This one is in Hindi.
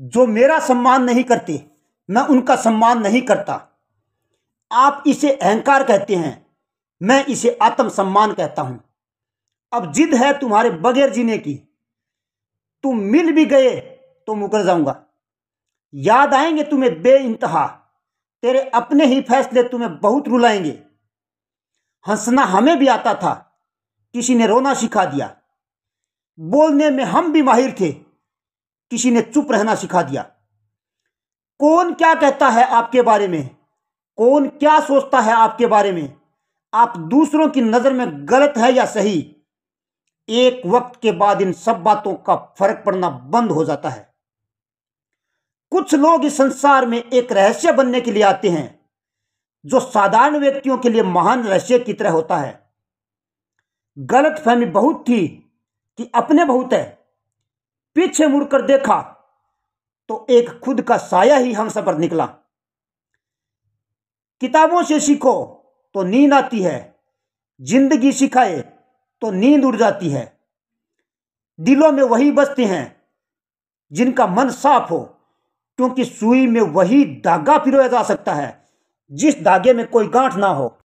जो मेरा सम्मान नहीं करते मैं उनका सम्मान नहीं करता आप इसे अहंकार कहते हैं मैं इसे आत्म सम्मान कहता हूं अब जिद है तुम्हारे बगैर जीने की तुम मिल भी गए तो मुकर जाऊंगा याद आएंगे तुम्हें बे इंतहा तेरे अपने ही फैसले तुम्हें बहुत रुलाएंगे हंसना हमें भी आता था किसी ने रोना सिखा दिया बोलने में हम भी माहिर थे किसी ने चुप रहना सिखा दिया कौन क्या कहता है आपके बारे में कौन क्या सोचता है आपके बारे में आप दूसरों की नज़र में गलत है या सही एक वक्त के बाद इन सब बातों का फर्क पड़ना बंद हो जाता है कुछ लोग इस संसार में एक रहस्य बनने के लिए आते हैं जो साधारण व्यक्तियों के लिए महान रहस्य की तरह होता है गलत फहमी बहुत थी कि अपने बहुत है पीछे मुड़कर देखा तो एक खुद का साया ही हम सब पर निकला किताबों से सीखो तो नींद आती है जिंदगी सिखाए तो नींद उड़ जाती है दिलों में वही बसते हैं जिनका मन साफ हो क्योंकि सुई में वही धागा पिरोया जा सकता है जिस धागे में कोई गांठ ना हो